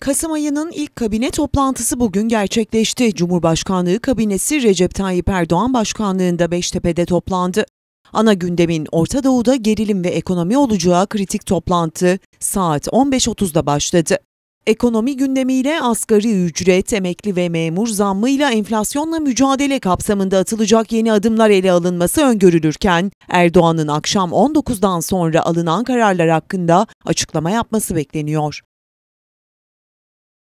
Kasım ayının ilk kabine toplantısı bugün gerçekleşti. Cumhurbaşkanlığı kabinesi Recep Tayyip Erdoğan başkanlığında Beştepe'de toplandı. Ana gündemin Orta Doğu'da gerilim ve ekonomi olacağı kritik toplantı saat 15.30'da başladı. Ekonomi gündemiyle asgari ücret, emekli ve memur zammıyla enflasyonla mücadele kapsamında atılacak yeni adımlar ele alınması öngörülürken Erdoğan'ın akşam 19'dan sonra alınan kararlar hakkında açıklama yapması bekleniyor.